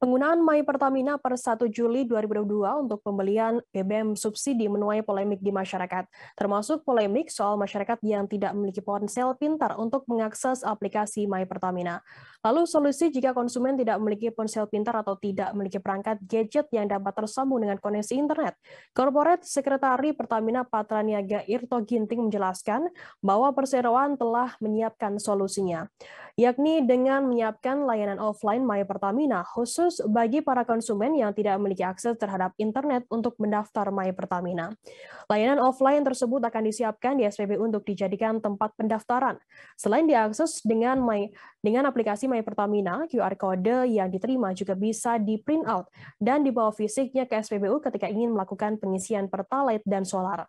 Penggunaan My Pertamina per 1 Juli 2022 untuk pembelian BBM subsidi menuai polemik di masyarakat, termasuk polemik soal masyarakat yang tidak memiliki ponsel pintar untuk mengakses aplikasi My Pertamina. Lalu solusi jika konsumen tidak memiliki ponsel pintar atau tidak memiliki perangkat gadget yang dapat tersambung dengan koneksi internet. Corporate Sekretari Pertamina Patraniaga Irto Ginting menjelaskan bahwa perseroan telah menyiapkan solusinya, yakni dengan menyiapkan layanan offline My Pertamina khusus khusus bagi para konsumen yang tidak memiliki akses terhadap internet untuk mendaftar My Pertamina. Layanan offline tersebut akan disiapkan di SPBU untuk dijadikan tempat pendaftaran. Selain diakses dengan My dengan aplikasi My Pertamina, QR kode yang diterima juga bisa di print out dan dibawa fisiknya ke SPBU ketika ingin melakukan pengisian pertalite dan solar.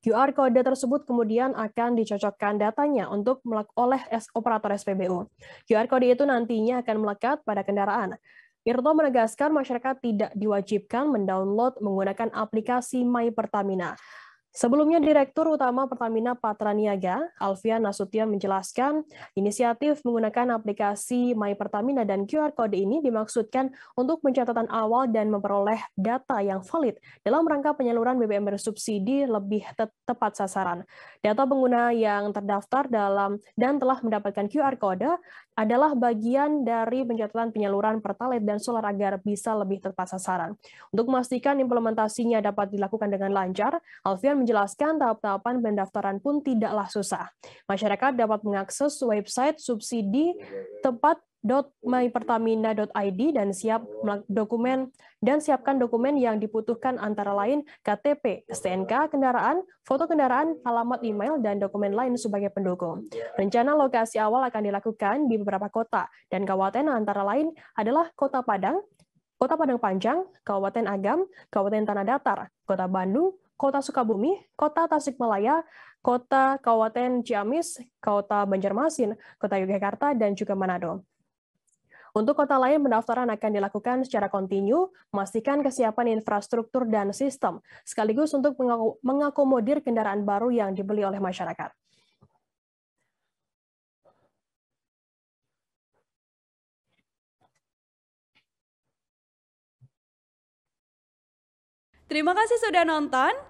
QR kode tersebut kemudian akan dicocokkan datanya untuk oleh operator SPBU. QR kode itu nantinya akan melekat pada kendaraan. Irto menegaskan masyarakat tidak diwajibkan mendownload menggunakan aplikasi My Pertamina. Sebelumnya, Direktur Utama Pertamina Patraniaga, Alfian Nasution menjelaskan, inisiatif menggunakan aplikasi My Pertamina dan QR Code ini dimaksudkan untuk pencatatan awal dan memperoleh data yang valid dalam rangka penyaluran BBM bersubsidi lebih te tepat sasaran. Data pengguna yang terdaftar dalam dan telah mendapatkan QR Code adalah bagian dari pencatatan penyaluran Pertalite dan Solar agar bisa lebih tepat sasaran. Untuk memastikan implementasinya dapat dilakukan dengan lancar, Alfian menjelaskan tahap-tahapan pendaftaran pun tidaklah susah. Masyarakat dapat mengakses website subsidi tepat .mypertamina.id dan siap dokumen dan siapkan dokumen yang dibutuhkan antara lain KTP, STNK kendaraan, foto kendaraan, alamat email dan dokumen lain sebagai pendukung. Rencana lokasi awal akan dilakukan di beberapa kota dan kabupaten antara lain adalah Kota Padang, Kota Padang Panjang, Kabupaten Agam, Kabupaten Tanah Datar, Kota Bandung, Kota Sukabumi, Kota Tasikmalaya, Kota Kabupaten Ciamis, Kota Banjarmasin, Kota Yogyakarta, dan juga Manado. Untuk kota lain, pendaftaran akan dilakukan secara kontinu, memastikan kesiapan infrastruktur dan sistem, sekaligus untuk mengakomodir kendaraan baru yang dibeli oleh masyarakat. Terima kasih sudah nonton.